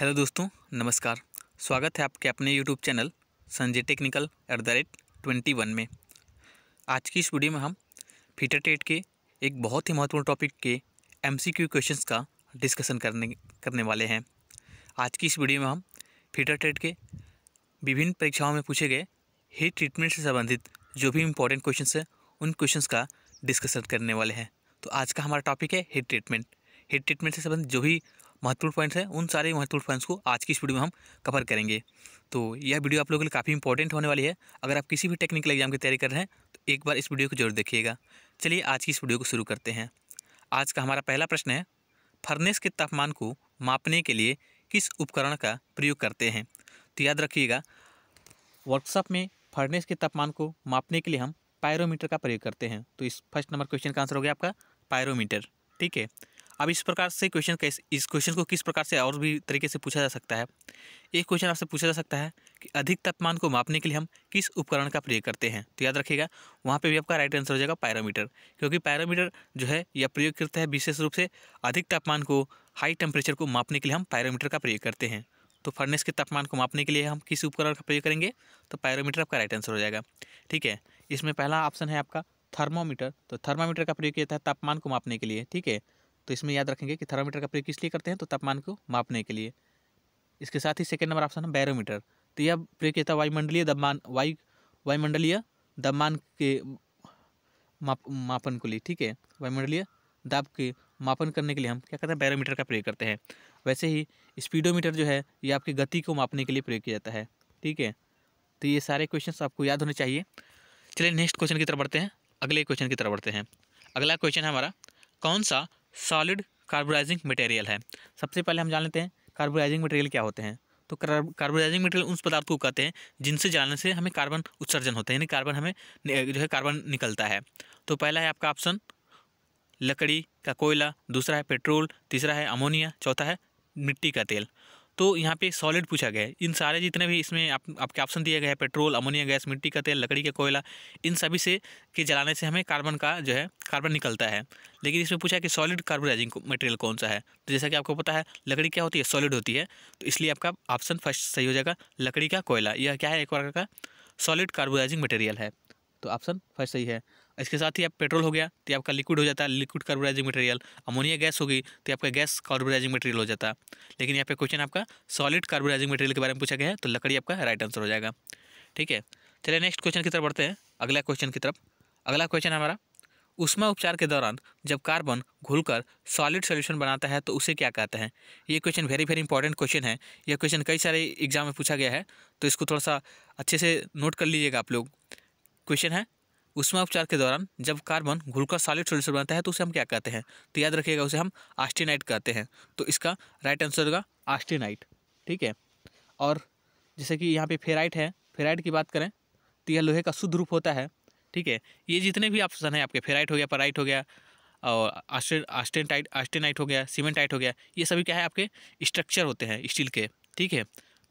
hello दोस्तों नमस्कार स्वागत है आपके अपने YouTube channel Sanjay technical at the rate twenty one में आज की इस वीडियो में हम फीटर टेट के एक बहुत ही महत्वपूर्ण टॉपिक के एमसीक्यू क्वेश्चंस का डिस्कशन करने करने वाले हैं आज की इस वीडियो में हम फीटर टेट के विभिन्न परीक्षाओं में पूछे गए हेट ट्रीटमेंट से संबंधित जो भी इम्पोर्टेंट क्वेश्चन हैं उन क्वेश्चन का डिस्कशन करने वाले हैं तो आज का हमारा टॉपिक है हेड ट्रीटमेंट हेड ट्रीटमेंट से संबंधित जो भी महत्वपूर्ण पॉइंट्स हैं उन सारे महत्वपूर्ण पॉइंट्स को आज की इस वीडियो में हम कवर करेंगे तो यह वीडियो आप लोगों के लिए काफ़ी इंपॉर्टेंट होने वाली है अगर आप किसी भी टेक्निकल एग्जाम की तैयारी कर रहे हैं तो एक बार इस वीडियो को जरूर देखिएगा चलिए आज की इस वीडियो को शुरू करते हैं आज का हमारा पहला प्रश्न है फर्नेस के तापमान को मापने के लिए किस उपकरण का प्रयोग करते हैं तो याद रखिएगा वर्कशॉप में फर्नेस के तापमान को मापने के लिए हम पायरोमीटर का प्रयोग करते हैं तो इस फर्स्ट नंबर क्वेश्चन का आंसर हो गया आपका पायरोमीटर ठीक है अब इस प्रकार से क्वेश्चन कैसे इस क्वेश्चन को किस प्रकार से और भी तरीके से पूछा जा सकता है एक क्वेश्चन आपसे पूछा जा सकता है कि अधिक तापमान को मापने के लिए हम किस उपकरण का प्रयोग करते हैं तो याद रखिएगा वहाँ पे भी आपका राइट आंसर हो जाएगा पैरामीटर क्योंकि पैरामीटर जो है यह प्रयोग करता है विशेष रूप से अधिक तापमान को हाई टेम्परेचर को मापने के लिए हम पैरामीटर का प्रयोग करते हैं तो फर्नेस के तापमान को मापने के लिए हम किस उपकरण का प्रयोग करेंगे तो पैरामीटर आपका राइट आंसर हो जाएगा ठीक है इसमें पहला ऑप्शन है आपका थर्मोमीटर तो थर्मामीटर का प्रयोग किया है तापमान को मापने के लिए ठीक है तो इसमें याद रखेंगे कि थर्मामीटर का प्रयोग किस लिए करते हैं तो तापमान को मापने के लिए इसके साथ ही सेकेंड नंबर ऑप्शन है बैरोमीटर तो यह प्रयोग किया था वायुमंडलीय दबमान वायु वायुमंडलीय दबमान के माप मापन को लिए ठीक है वायुमंडलीय दाब के मापन करने के लिए हम क्या करते हैं बैरोमीटर का प्रयोग करते हैं वैसे ही स्पीडोमीटर जो है ये आपकी गति को मापने के लिए प्रयोग किया जाता है ठीक है तो ये सारे क्वेश्चन आपको याद होने चाहिए चलिए नेक्स्ट क्वेश्चन की तरफ बढ़ते हैं अगले क्वेश्चन की तरफ बढ़ते हैं अगला क्वेश्चन है हमारा कौन सा सॉलिड कार्बोराइजिंग मटेरियल है सबसे पहले हम जान लेते हैं कार्बोराइजिंग मटेरियल क्या होते हैं तो कार्बोराइजिंग मटेरियल उन पदार्थ को कहते हैं जिनसे जानने से हमें कार्बन उत्सर्जन होता है यानी कार्बन हमें जो है कार्बन निकलता है तो पहला है आपका ऑप्शन लकड़ी का कोयला दूसरा है पेट्रोल तीसरा है अमोनिया चौथा है मिट्टी का तेल तो यहाँ पे सॉलिड पूछा गया है इन सारे जितने भी इसमें आप, आपके ऑप्शन दिए गए हैं पेट्रोल अमोनिया गैस मिट्टी का तेल लकड़ी का कोयला इन सभी से के जलाने से हमें कार्बन का जो है कार्बन निकलता है लेकिन इसमें पूछा कि सॉलिड कार्बोनाइजिंग मटेरियल कौन सा है तो जैसा कि आपको पता है लकड़ी क्या होती है सॉलिड होती है तो इसलिए आपका ऑप्शन फर्स्ट सही हो जाएगा लकड़ी का कोयला यह क्या है एक प्रकार का सॉलिड कार्बोनाइजिंग मटेरियल है तो ऑप्शन फर्स्ट सही है इसके साथ ही आप पेट्रोल हो गया तो आपका लिक्विड हो जाता है liquid carburising material ammonia gas होगी तो आपका गैस कार्बोराइजिंग मटेरियल हो जाता है लेकिन यहाँ पे क्वेश्चन आपका सॉलिड कार्बोराइजिंग मटेरियल के बारे में पूछा गया है तो लकड़ी आपका राइट आंसर हो जाएगा ठीक है चलिए नेक्स्ट क्वेश्चन की तरफ बढ़ते हैं अगला क्वेश्चन की तरफ अगला क्वेश्चन हमारा उष्मा उपचार के दौरान जब कार्बन घुलकर सॉलिड सोल्यूशन बनाता है तो उसे क्या कहते हैं ये question very very important question है यह क्वेश्चन कई सारे एग्जाम में पूछा गया है तो इसको थोड़ा सा अच्छे से नोट कर लीजिएगा आप लोग क्वेश्चन है उसमें उपचार के दौरान जब कार्बन घुलकर सॉलिड सोल्यूशन बनाता है तो उसे हम क्या कहते हैं तो याद रखिएगा उसे हम आस्टिनाइट कहते हैं तो इसका राइट आंसर होगा आस्टिनाइट ठीक है और जैसे कि यहाँ पे फेराइट है फेराइट की बात करें तो यह लोहे का शुद्ध रूप होता है ठीक है ये जितने भी ऑप्शन हैं आपके फेराइट हो गया पराइट हो गया और आस्टेन आस्टेनटाइट आस्टेनाइट हो गया सीमेंटाइट हो गया ये सभी क्या है आपके स्ट्रक्चर होते हैं स्टील के ठीक है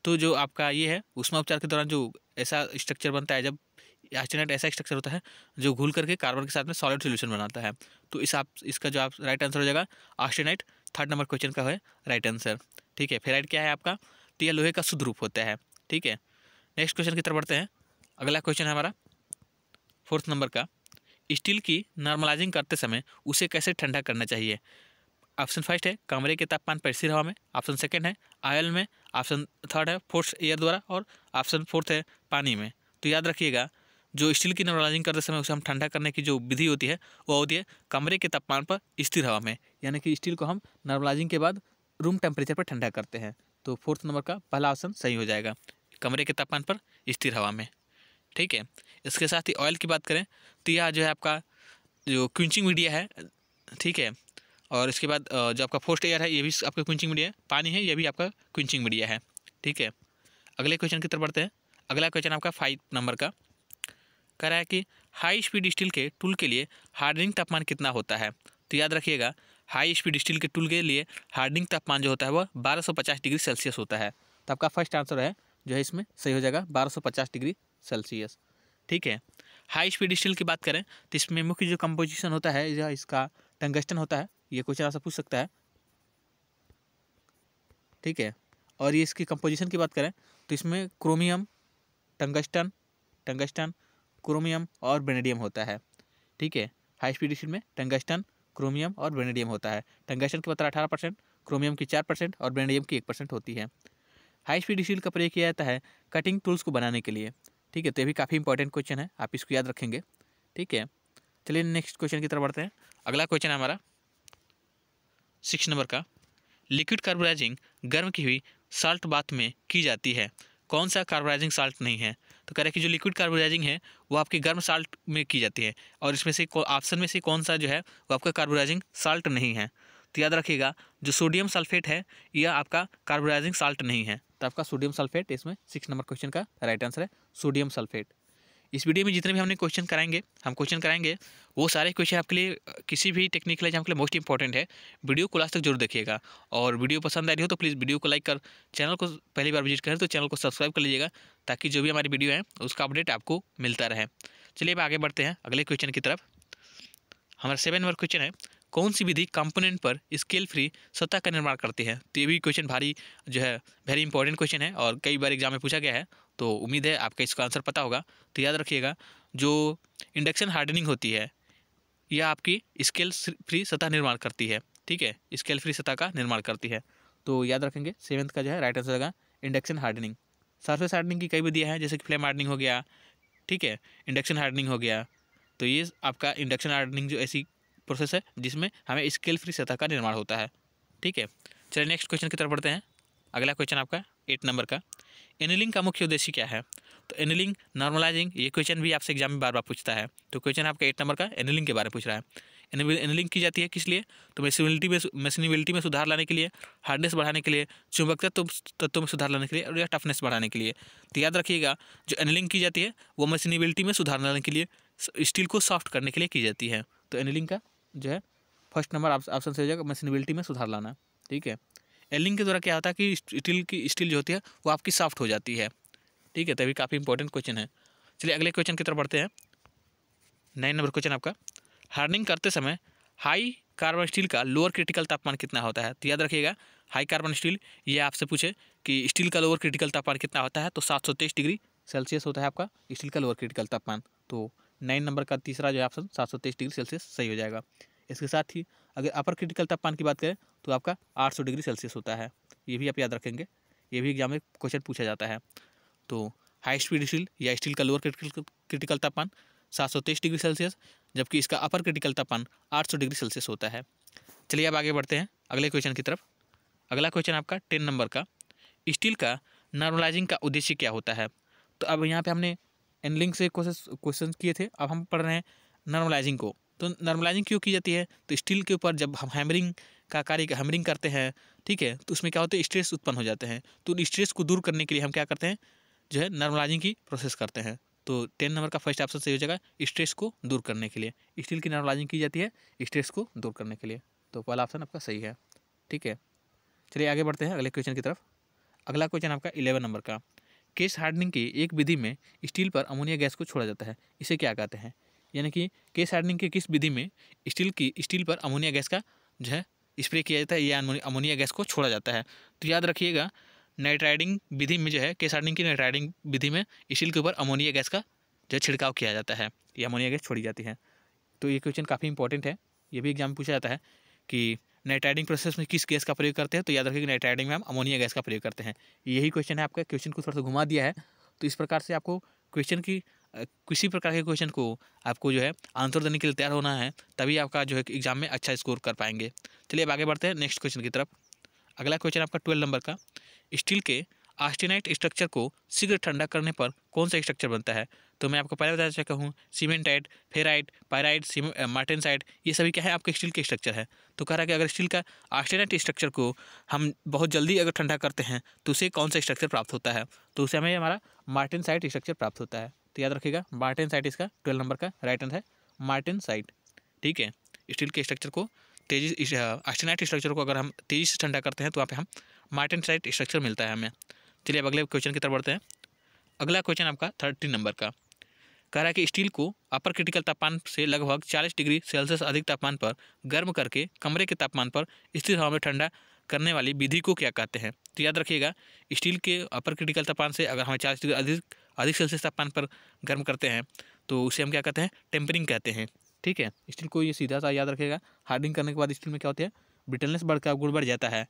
तो जो आपका ये है उष्मा उपचार के दौरान जो ऐसा स्ट्रक्चर बनता है जब एस्टेनाइट ऐसा स्ट्रक्चर होता है जो घुल करके कार्बन के साथ में सॉलिड सोल्यूशन बनाता है तो इस आप इसका जो आप राइट आंसर हो जाएगा आस्टेनाइट थर्ड नंबर क्वेश्चन का है राइट आंसर ठीक है फेराइट क्या है आपका तो यह लोहे का शुद्ध रूप होता है ठीक है नेक्स्ट क्वेश्चन की तरफ बढ़ते हैं अगला क्वेश्चन है हमारा फोर्थ नंबर का स्टील की नॉर्मलाइजिंग करते समय उसे कैसे ठंडा करना चाहिए ऑप्शन फर्स्ट है कमरे के तापमान पर स्थिर हवा में ऑप्शन सेकंड है आयल में ऑप्शन थर्ड है फोर्थ एयर द्वारा और ऑप्शन फोर्थ है पानी में तो याद रखिएगा जो स्टील की नॉर्मलाइजिंग करते समय उसे हम ठंडा करने की जो विधि होती है वो होती है कमरे के तापमान पर स्थिर हवा में यानी कि स्टील को हम नॉर्मलाइजिंग के बाद रूम टेम्परेचर पर ठंडा करते हैं तो फोर्थ नंबर का पहला ऑप्शन सही हो जाएगा कमरे के तापमान पर स्थिर हवा में ठीक है इसके साथ ही ऑयल की बात करें तो यह जो है आपका जो क्विंचिंग मीडिया है ठीक है और इसके बाद जो आपका फोर्स्ट एयर है ये भी आपका क्विंचिंग मीडिया है पानी है ये भी आपका क्विंचिंग मीडिया है ठीक है अगले क्वेश्चन की तरफ बढ़ते हैं अगला क्वेश्चन आपका फाइव नंबर का है कि हाई स्पीड स्टील के टूल के लिए हार्डनिंग तापमान कितना होता है तो याद रखिएगा हाई स्पीड स्टील के टूल के लिए हार्डनिंग तापमान जो होता है वह 1250 डिग्री सेल्सियस होता है तो आपका फर्स्ट आंसर है जो है इसमें सही हो जाएगा 1250 डिग्री सेल्सियस ठीक है हाई स्पीड स्टील की बात करें तो इसमें मुख्य जो कंपोजिशन होता है या इसका टंगस्टन होता है ये क्वेश्चन ऐसा पूछ सकता है ठीक है और ये इसकी कंपोजिशन की बात करें तो इसमें क्रोमियम टंगस्टन टंगस्टन क्रोमियम और बेनेडियम होता है ठीक है हाई स्पीड स्टील में टंगस्टन क्रोमियम और बेनेडियम होता है टंगस्टन की मात्रा अठारह परसेंट क्रोमियम की चार परसेंट और बेनेडियम की एक परसेंट होती है हाई स्पीड स्टील का प्रयोग किया जाता है कटिंग टूल्स को बनाने के लिए ठीक है तो ये भी काफ़ी इंपॉर्टेंट क्वेश्चन है आप इसको याद रखेंगे ठीक है चलिए नेक्स्ट क्वेश्चन की तरफ बढ़ते हैं अगला क्वेश्चन है हमारा सिक्स नंबर का लिक्विड कार्बोराइजिंग गर्म की हुई साल्ट बाथ में की जाती है कौन सा कार्बोराइजिंग साल्ट नहीं है तो कह रहे कि जो लिक्विड कार्बोराइजिंग है वो आपकी गर्म साल्ट में की जाती है और इसमें से ऑप्शन में से कौन सा जो है वो आपका कार्बोराइजिंग साल्ट नहीं है तो याद रखिएगा जो सोडियम सल्फेट है यह आपका कार्बोराइजिंग साल्ट नहीं है तो आपका सोडियम सल्फेट इसमें सिक्स नंबर क्वेश्चन का राइट आंसर है सोडियम सल्फेट इस वीडियो में जितने भी हमने क्वेश्चन कराएंगे हम क्वेश्चन कराएंगे वो सारे क्वेश्चन आपके लिए किसी भी टेक्निक के लिए आपके लिए मोस्ट इंपॉर्टेंट है वीडियो को लास्ट तक जरूर देखिएगा और वीडियो पसंद आ रही हो तो प्लीज़ वीडियो को लाइक कर चैनल को पहली बार विजिट करें तो चैनल को सब्सक्राइब कर लीजिएगा ताकि जो भी हमारी वीडियो है उसका अपडेट आपको मिलता रहे चलिए अब आगे बढ़ते हैं अगले क्वेश्चन की तरफ हमारा सेवन नंबर क्वेश्चन है कौन सी विधि कंपोनेंट पर स्केल फ्री सतह का निर्माण करती है तो ये भी क्वेश्चन भारी जो है वेरी इंपॉर्टेंट क्वेश्चन है और कई बार एग्जाम में पूछा गया है तो उम्मीद है आपका इसका आंसर पता होगा तो याद रखिएगा जो इंडक्शन हार्डनिंग होती है यह आपकी स्केल फ्री सतह निर्माण करती है ठीक है स्केल फ्री सतह का निर्माण करती है तो याद रखेंगे सेवन्थ का जो है राइट आंसर होगा इंडक्शन हार्डनिंग सरफेस हार्डनिंग की कई विधियाँ हैं जैसे कि फ्लेम हार्डनिंग हो गया ठीक है इंडक्शन हार्डनिंग हो गया तो ये आपका इंडक्शन हार्डनिंग जो ऐसी प्रोसेस है जिसमें हमें स्केल फ्री सतह का निर्माण होता है ठीक है चलिए नेक्स्ट क्वेश्चन की तरफ बढ़ते हैं अगला क्वेश्चन आपका एट नंबर का एनिलिंग का मुख्य उद्देश्य क्या है तो एनिलिंग नॉर्मलाइजिंग ये क्वेश्चन भी आपसे एग्जाम में बार बार पूछता है तो क्वेश्चन आपका एट नंबर का एनिलिंग के बारे में पूछ रहा है एनिलिंग की जाती है किस लिए तो मशीनिबिलिटी में मशीनिबिलिटी में सुधार लाने के लिए हार्डनेस बढ़ाने के लिए चुंबकता तत्वों में सुधार लाने के लिए और या टफनेस बढ़ाने के लिए तो याद रखिएगा जो एनिलिंग की जाती है वो मशीनिबिलिटी में सुधार लाने के लिए स्टील को सॉफ्ट करने के लिए की जाती है तो एनिलिंग का जो है फर्स्ट नंबर ऑप्शन से हो जाएगा मशीनबिलिटी में सुधार लाना ठीक है एलिंग के द्वारा क्या होता है कि स्टील की स्टील जो होती है वो आपकी सॉफ्ट हो जाती है ठीक है तभी काफ़ी इंपॉर्टेंट क्वेश्चन है चलिए अगले क्वेश्चन की तरफ बढ़ते हैं नाइन नंबर क्वेश्चन आपका हार्डनिंग करते समय हाई कार्बन स्टील का लोअर क्रिटिकल तापमान कितना होता है तो याद रखिएगा हाई कार्बन स्टील ये आपसे पूछे कि स्टील का लोअर क्रिटिकल तापमान कितना होता है तो सात डिग्री सेल्सियस होता है आपका स्टील का लोअर क्रिटिकल तापमान तो नाइन नंबर का तीसरा जो है ऑप्शन सात सौ तेईस डिग्री सेल्सियस सही हो जाएगा इसके साथ ही अगर अपर क्रिटिकल तापमान की बात करें तो आपका आठ सौ डिग्री सेल्सियस होता है ये भी आप याद रखेंगे ये भी एग्जाम में क्वेश्चन पूछा जाता है तो हाई स्पीड स्टील या स्टील का लोअर क्रिटिकल क्रिटिकल तापमान सात सौ तेईस डिग्री सेल्सियस जबकि इसका अपर क्रिटिकल तापमान आठ सौ डिग्री सेल्सियस होता है चलिए अब आगे बढ़ते हैं अगले क्वेश्चन की तरफ अगला क्वेश्चन आपका टेन नंबर का स्टील का नॉर्मलाइजिंग का उद्देश्य क्या होता है तो अब यहाँ पे हमने एंड से क्वेश्चन किए थे अब हम पढ़ रहे हैं नॉर्मलाइजिंग को तो नॉर्मलाइजिंग क्यों की जाती है तो स्टील के ऊपर जब हम हैमरिंग का कार्य हैमरिंग करते हैं ठीक है तो उसमें क्या होता है स्ट्रेस उत्पन्न हो जाते हैं तो उन स्ट्रेस को दूर करने के लिए हम क्या करते हैं जो है नॉर्मलाइजिंग की प्रोसेस करते हैं तो टेन नंबर का फर्स्ट ऑप्शन सही हो जाएगा स्ट्रेस को दूर करने के लिए स्टील की नॉर्मलाइजिंग की जाती है स्ट्रेस को दूर करने के लिए तो पहला ऑप्शन आपका सही है ठीक है चलिए आगे बढ़ते हैं अगले क्वेश्चन की तरफ अगला क्वेश्चन आपका इलेवन नंबर का केस हार्डनिंग की एक विधि में स्टील पर अमोनिया गैस को छोड़ा जाता है इसे क्या कहते हैं यानी कि केस हार्डनिंग की किस विधि में स्टील की स्टील पर अमोनिया गैस का जो है स्प्रे किया जाता है या अमोनिया गैस को छोड़ा जाता है तो याद रखिएगा नाइट्राइडिंग विधि में जो है केस हार्डनिंग की नाइट्राइडिंग विधि में स्टील के ऊपर अमोनिया गैस का जो छिड़काव किया जाता है या अमोनिया गैस छोड़ी जाती है तो ये क्वेश्चन काफ़ी इंपॉर्टेंट है ये भी एग्जाम पूछा जाता है कि नाइट्राइडिंग प्रोसेस में किस गैस का प्रयोग करते हैं तो याद रखिए नाइट्राइडिंग में हम अमोनिया गैस का प्रयोग करते हैं यही क्वेश्चन है आपका क्वेश्चन को थोड़ा सा घुमा दिया है तो इस प्रकार से आपको क्वेश्चन की किसी प्रकार के क्वेश्चन को आपको जो है आंसर देने के लिए तैयार होना है तभी आपका जो है एग्जाम में अच्छा स्कोर कर पाएंगे चलिए अब आगे बढ़ते हैं नेक्स्ट क्वेश्चन की तरफ अगला क्वेश्चन आपका ट्वेल्व नंबर का स्टील के आस्टिनाइट स्ट्रक्चर को शीघ्र ठंडा करने पर कौन सा स्ट्रक्चर बनता है तो मैं आपको पहले बता चुका हूँ सीमेंटाइट फेराइट पायराइट मार्टेनसाइट ये सभी क्या है आपके स्टील के स्ट्रक्चर है तो कह रहा है कि अगर स्टील का आस्टेनाइट स्ट्रक्चर को हम बहुत जल्दी अगर ठंडा करते हैं तो उसे कौन सा स्ट्रक्चर प्राप्त होता है तो उसे हमें हमारा साइट स्ट्रक्चर प्राप्त होता है तो याद रखिएगा साइट इसका ट्वेल्व नंबर का राइट आंसर है साइट ठीक है स्टील के स्ट्रक्चर को तेजी आस्टेनाइट स्ट्रक्चर को अगर हम तेज़ी से ठंडा करते हैं तो वहाँ पे हम साइट स्ट्रक्चर मिलता है हमें चलिए अब अगले क्वेश्चन की तरफ बढ़ते हैं अगला क्वेश्चन आपका थर्टी नंबर का कह रहा है कि स्टील को अपर क्रिटिकल तापमान से लगभग चालीस डिग्री सेल्सियस अधिक तापमान पर गर्म करके कमरे के तापमान पर स्थिर हवा में ठंडा करने वाली विधि को क्या कहते हैं तो याद रखिएगा स्टील के अपर क्रिटिकल तापमान से अगर हमें चालीस डिग्री अधिक अधिक सेल्सियस तापमान पर गर्म करते हैं तो उसे हम क्या कहते हैं टेम्परिंग कहते हैं ठीक है स्टील को ये सीधा सा याद रखेगा हार्डिंग करने के बाद स्टील में क्या होता है ब्रिटलनेस बढ़ गुड़ बढ़ जाता है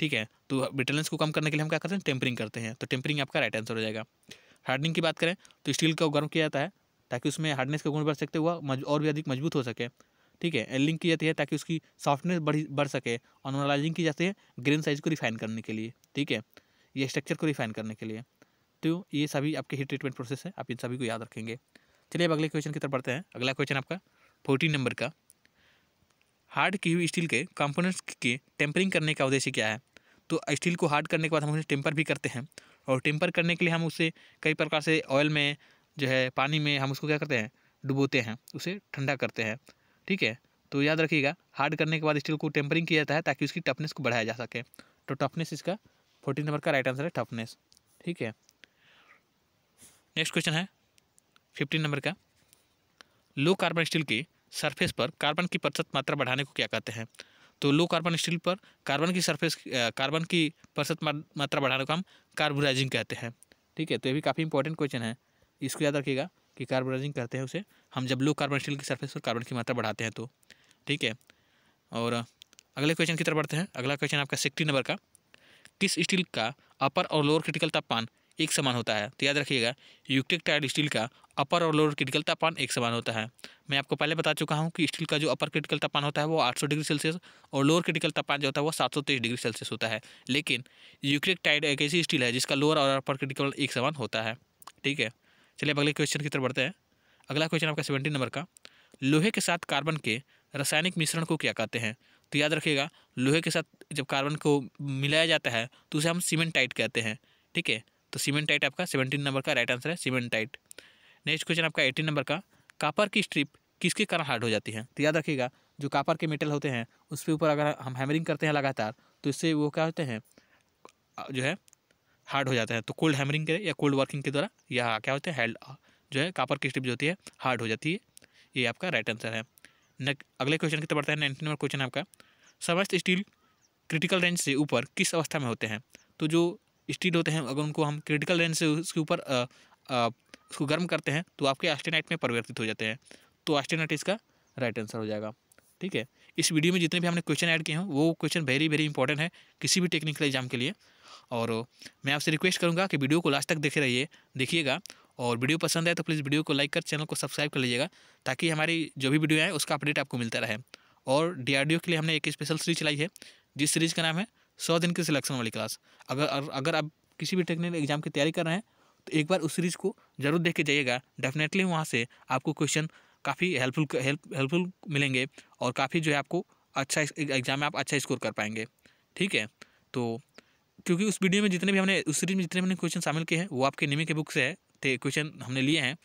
ठीक है तो बिटेलेंस को कम करने के लिए हम क्या करते हैं टेम्परिंग करते हैं तो टेम्परिंग आपका राइट आंसर हो जाएगा हार्डनिंग की बात करें तो स्टील का गर्म किया जाता है ताकि उसमें हार्डनेस का गुण बढ़ सकते हुआ और भी अधिक मजबूत हो सके ठीक है एलिंग की जाती है ताकि उसकी सॉफ्टनेस बढ़ी बढ़ सके और नोलाइजिंग की जाती है ग्रेन साइज को रिफाइन करने के लिए ठीक है ये स्ट्रक्चर को रिफाइन करने के लिए तो ये सभी आपके ही ट्रीटमेंट प्रोसेस है आप इन सभी को याद रखेंगे चलिए अब अगले क्वेश्चन की तरफ बढ़ते हैं अगला क्वेश्चन आपका फोर्टीन नंबर का हार्ड की हुई स्टील के कंपोनेंट्स की टेम्परिंग करने का उद्देश्य क्या है तो स्टील को हार्ड करने के बाद हम उसे टेम्पर भी करते हैं और टेम्पर करने के लिए हम उसे कई प्रकार से ऑयल में जो है पानी में हम उसको क्या करते हैं डुबोते हैं उसे ठंडा करते हैं ठीक है तो याद रखिएगा हार्ड करने के बाद स्टील को टेम्परिंग किया जाता है ताकि उसकी टफनेस को बढ़ाया जा सके तो टफनेस इसका फोर्टीन नंबर का राइट आंसर है टफनेस ठीक है नेक्स्ट क्वेश्चन है फिफ्टीन नंबर का लो कार्बन स्टील की सरफेस पर कार्बन की प्रतिशत मात्रा बढ़ाने को क्या कहते हैं तो लो कार्बन स्टील पर कार्बन की सरफेस कार्बन की प्रतिशत मात्रा बढ़ाने को हम कार्बोराइजिंग कहते हैं ठीक है तो ये भी काफ़ी इंपॉर्टेंट क्वेश्चन है इसको याद रखिएगा कि कार्बोराइजिंग कहते हैं उसे हम जब लो कार्बन स्टील की सर्फेस पर कार्बन की मात्रा बढ़ाते हैं तो ठीक है और अगले क्वेश्चन की तरफ बढ़ते हैं अगला क्वेश्चन आपका सिक्सटी नंबर का किस स्टील का अपर और लोअर क्रिटिकल तापमान एक समान होता है तो याद रखिएगा यूक्टिक टाइड स्टील का अपर और लोअर क्रिटिकल तापमान एक समान होता है मैं आपको पहले बता चुका हूँ कि स्टील का जो अपर क्रिटिकल तापमान होता है वो 800 डिग्री सेल्सियस और लोअर क्रिटिकल तापमान जो होता है वो 723 डिग्री सेल्सियस होता है लेकिन यूक्रिक टाइड एक ऐसी स्टील है जिसका लोअर और अपर क्रिटिकल एक समान होता है ठीक है चलिए अगले क्वेश्चन की तरफ बढ़ते हैं अगला क्वेश्चन आपका सेवेंटी नंबर का लोहे के साथ कार्बन के रासायनिक मिश्रण को क्या कहते हैं तो याद रखिएगा लोहे के साथ जब कार्बन को मिलाया जाता है तो उसे हम सीमेंट टाइट कहते हैं ठीक है तो सीमेंट टाइट आपका सेवेंटीन नंबर का राइट आंसर है सीमेंट टाइट नेक्स्ट क्वेश्चन आपका एटीन नंबर का कापर की स्ट्रिप किसके कारण हार्ड हो जाती है तो याद रखिएगा जो कापर के मेटल होते हैं उसके ऊपर अगर हम हैमरिंग करते हैं लगातार तो इससे वो क्या होते हैं जो है हार्ड हो जाते हैं तो कोल्ड हैमरिंग के या कोल्ड वर्किंग के द्वारा यह क्या होते हैं हेल्ड जो है कापर की स्ट्रिप जो होती है हार्ड हो जाती है ये आपका राइट आंसर है अगले क्वेश्चन की तरफ बढ़ते हैं नाइनटीन नंबर क्वेश्चन आपका समस्त स्टील क्रिटिकल रेंज से ऊपर किस अवस्था में होते हैं तो जो स्टील होते हैं अगर उनको हम क्रिटिकल रेंज से उसके ऊपर उसको गर्म करते हैं तो आपके एस्टेनाइट में परिवर्तित हो जाते हैं तो एस्टेनाइट इसका राइट आंसर हो जाएगा ठीक है इस वीडियो में जितने भी हमने क्वेश्चन ऐड किए हैं वो क्वेश्चन वेरी वेरी इंपॉर्टेंट है किसी भी टेक्निकल एग्जाम के लिए और मैं आपसे रिक्वेस्ट करूँगा कि वीडियो को लास्ट तक देखे रहिए देखिएगा और वीडियो पसंद आए तो प्लीज़ वीडियो को लाइक कर चैनल को सब्सक्राइब कर लीजिएगा ताकि हमारी जो भी वीडियो आए उसका अपडेट आपको मिलता रहे और डी के लिए हमने एक स्पेशल सीरीज चलाई है जिस सीरीज़ का नाम है सौ दिन की सिलेक्शन वाली क्लास अगर अगर आप किसी भी टेक्निकल एग्जाम की तैयारी कर रहे हैं तो एक बार उस सीरीज़ को जरूर देख के जाइएगा डेफिनेटली वहाँ से आपको क्वेश्चन काफ़ी हेल्पफुल हेल्प हेल्पफुल मिलेंगे और काफ़ी जो है आपको अच्छा एग्ज़ाम में आप अच्छा स्कोर कर पाएंगे ठीक है तो क्योंकि उस वीडियो में जितने भी हमने उस सीरीज में जितने हमने क्वेश्चन शामिल किए हैं वो आपके निमी के बुक से है थे क्वेश्चन हमने लिए हैं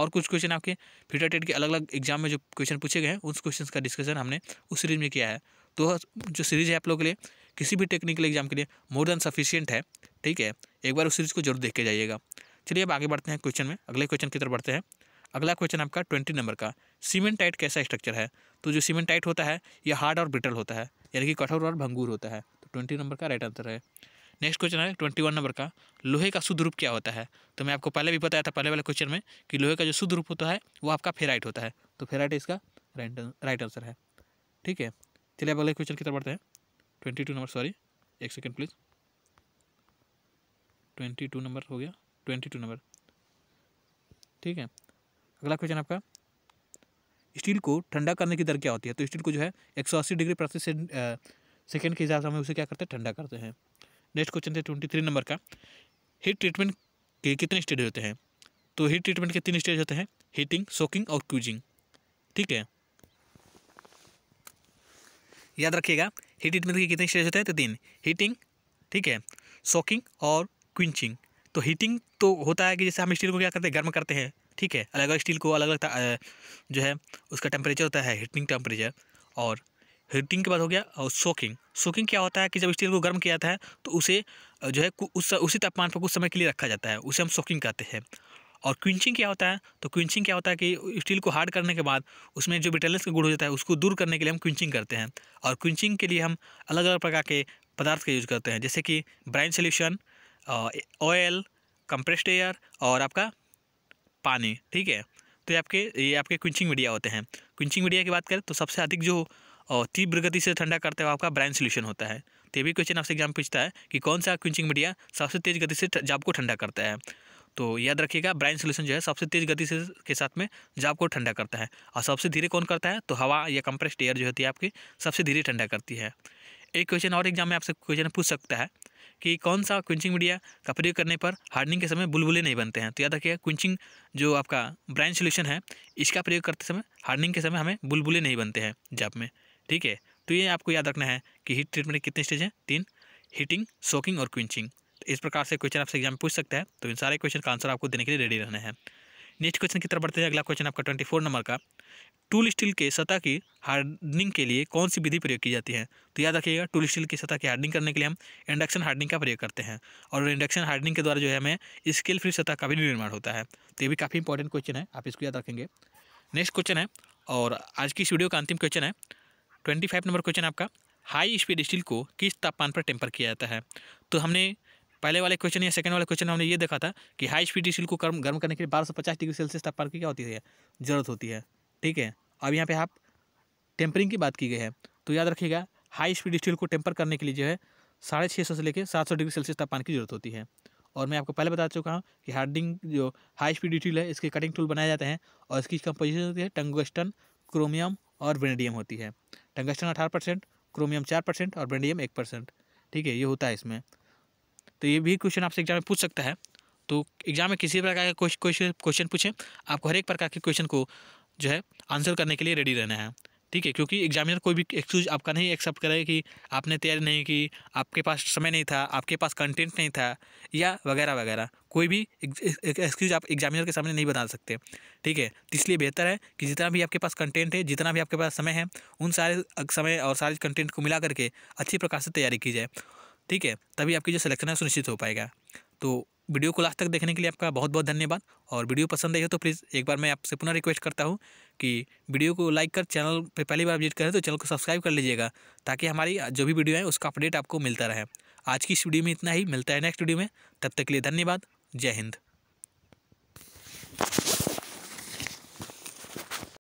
और कुछ क्वेश्चन आपके फिटर टेट के अलग अलग एग्जाम में जो क्वेश्चन पूछे गए हैं उस क्वेश्चन का डिस्कशन हमने उस सीरीज में किया है तो जो सीरीज़ है आप लोगों के लिए किसी भी टेक्निकल एग्जाम के लिए मोर देन सफिशियंट है ठीक है एक बार उस सीरीज़ को जरूर देख के जाइएगा चलिए अब आगे बढ़ते हैं क्वेश्चन में अगले क्वेश्चन की तरफ बढ़ते हैं अगला क्वेश्चन आपका ट्वेंटी नंबर का सीमेंटाइट कैसा स्ट्रक्चर है तो जो सीमेंटाइट होता है यह हार्ड और ब्रिटल होता है यानी कि कठोर और भंगूर होता है तो ट्वेंटी नंबर का राइट आंसर है नेक्स्ट क्वेश्चन है ट्वेंटी वन नंबर का लोहे का शुद्ध रूप क्या होता है तो मैं आपको पहले भी बताया था पहले वाले क्वेश्चन में कि लोहे का जो शुद्ध रूप होता है वो आपका फेराइट होता है तो फेराइट इसका राइट आंसर है ठीक है चलिए अब अगले क्वेश्चन की तरफ बढ़ते हैं ट्वेंटी टू नंबर सॉरी एक second please twenty two number हो गया ट्वेंटी टू नंबर ठीक है अगला क्वेश्चन आपका स्टील को ठंडा करने की दर क्या होती है तो स्टील को जो है एक सौ अस्सी डिग्री प्रति सेकेंड के हिसाब से हमें उसे क्या करते हैं ठंडा करते हैं नेक्स्ट क्वेश्चन थे ट्वेंटी थ्री नंबर का हीट ट्रीटमेंट के कितने स्टेज होते हैं तो हीट ट्रीटमेंट के तीन स्टेज होते हैं हीटिंग सोकिंग और क्यूजिंग ठीक है याद रखिएगा हीट ट्रीटमेंट के कितने स्टेज होते हैं तो तीन हीटिंग ठीक है सोकिंग और क्विंचिंग तो हीटिंग तो होता है कि जैसे हम स्टील को क्या करते हैं गर्म करते हैं ठीक है अलग अलग स्टील को अलग अलग जो है उसका टेम्परेचर होता है हीटिंग टेम्परेचर और हीटिंग के बाद हो गया और सोकिंग सोकिंग क्या होता है कि जब स्टील को गर्म किया जाता है तो उसे जो है उस उसी तापमान पर कुछ समय के लिए रखा जाता है उसे हम सोकिंग कहते हैं और क्विंचिंग क्या होता है तो क्विंचिंग क्या होता है कि स्टील को हार्ड करने के बाद उसमें जो बिटेलनेस का गुड़ हो जाता है उसको दूर करने के लिए हम क्विंचिंग करते हैं और क्विंचिंग के लिए हम अलग अलग प्रकार के पदार्थ का यूज़ करते हैं जैसे कि brine solution oil compressed air और आपका पानी ठीक है तो ये आपके ये आपके क्विंचिंग मीडिया होते हैं क्विंचिंग मीडिया की बात करें तो सबसे अधिक जो तीव्र गति से ठंडा करते हैं आपका ब्राइन सोल्यूशन होता है तो ये भी क्वेश्चन आपसे एग्जाम पूछता है कि कौन सा क्विंचिंग मीडिया सबसे तेज़ गति से जाप को ठंडा करता है तो याद रखिएगा ब्राइन सोल्यूशन जो है सबसे तेज़ गति से के साथ में जाप को ठंडा करता है और सबसे धीरे कौन करता है तो हवा या कंप्रेस्ड एयर जो होती है आपकी सबसे धीरे ठंडा करती है एक क्वेश्चन और एग्जाम में आपसे क्वेश्चन पूछ सकता है कि कौन सा क्विंचिंग मीडिया का प्रयोग करने पर हार्डनिंग के समय बुलबुले नहीं बनते हैं तो याद रखिएगा क्विंचिंग जो आपका ब्राइन सोल्यूशन है इसका प्रयोग करते समय हार्डनिंग के समय हमें बुलबुले नहीं बनते हैं जाप में ठीक है तो ये आपको याद रखना है कि हीट ट्रीटमेंट कितने स्टेज हैं तीन हीटिंग सोकिंग और क्विंचिंग तो इस प्रकार से क्वेश्चन आपसे एग्जाम पूछ सकते हैं तो इन सारे क्वेश्चन का आंसर आपको देने के लिए रेडी रहना है नेक्स्ट क्वेश्चन की तरफ बढ़ते हैं अगला क्वेश्चन आपका ट्वेंटी फोर नंबर का टूल स्टील के सतह की हार्डनिंग के लिए कौन सी विधि प्रयोग की जाती है तो याद रखिएगा टूल स्टील की सतह की हार्डनिंग करने के लिए हम इंडक्शन हार्डनिंग का प्रयोग करते हैं और इंडक्शन हार्डनिंग के द्वारा जो है हमें स्केल फ्री सतह का भी निर्माण होता है तो ये भी काफ़ी इंपॉर्टेंट क्वेश्चन है आप इसको याद रखेंगे नेक्स्ट क्वेश्चन है और आज की इस वीडियो का अंतिम क्वेश्चन है ट्वेंटी फाइव नंबर क्वेश्चन आपका हाई स्पीड स्टील को किस तापमान पर टेम्पर किया जाता है तो हमने पहले वाले क्वेश्चन या सेकंड वाले क्वेश्चन हमने ये देखा था कि हाई स्पीड स्टील को गर्म गर्म करने के लिए बारह सौ पचास डिग्री सेल्सियस तापमान की क्या होती है जरूरत होती है ठीक है अब यहाँ पे आप टेम्परिंग की बात की गई है तो याद रखिएगा हाई स्पीड स्टील को टेम्पर करने के लिए जो है साढ़े छः सौ से लेकर सात सौ डिग्री सेल्सियस तापमान की जरूरत होती है और मैं आपको पहले बता चुका हूँ कि हार्डिंग जो हाई स्पीड स्टील है इसके कटिंग टूल बनाए जाते हैं और इसकी कंपोजिशन होती है टंगस्टन क्रोमियम और वेनेडियम होती है टंगस्टन अठारह परसेंट क्रोमियम चार परसेंट और वेनेडियम एक परसेंट ठीक है ये होता है इसमें तो ये भी क्वेश्चन आपसे एग्जाम में पूछ सकता है तो एग्जाम में किसी प्रकार का क्वेश्चन पूछें आपको हर एक प्रकार के क्वेश्चन को जो है आंसर करने के लिए रेडी रहना है ठीक है क्योंकि एग्जामिनर कोई भी एक्सक्यूज आपका नहीं एक्सेप्ट करेगा कि आपने तैयारी नहीं की आपके पास समय नहीं था आपके पास कंटेंट नहीं था या वगैरह वगैरह कोई भी एक्सक्यूज आप एग्जामिनर के सामने नहीं बता सकते ठीक है तो इसलिए बेहतर है कि जितना भी आपके पास कंटेंट है जितना भी आपके पास समय है उन सारे समय और सारे कंटेंट को मिला करके अच्छी प्रकार से तैयारी की जाए ठीक है तभी आपकी जो सिलेक्शन है सुनिश्चित हो पाएगा तो वीडियो को लास्ट तक देखने के लिए आपका बहुत बहुत धन्यवाद और वीडियो पसंद आई हो तो प्लीज़ एक बार मैं आपसे पुनः रिक्वेस्ट करता हूँ कि वीडियो को लाइक कर चैनल पर पहली बार विजिट करें तो चैनल को सब्सक्राइब कर लीजिएगा ताकि हमारी जो भी वीडियो है उसका अपडेट आपको मिलता रहे आज की इस वीडियो में इतना ही मिलता है नेक्स्ट वीडियो में तब तक के लिए धन्यवाद जय हिंद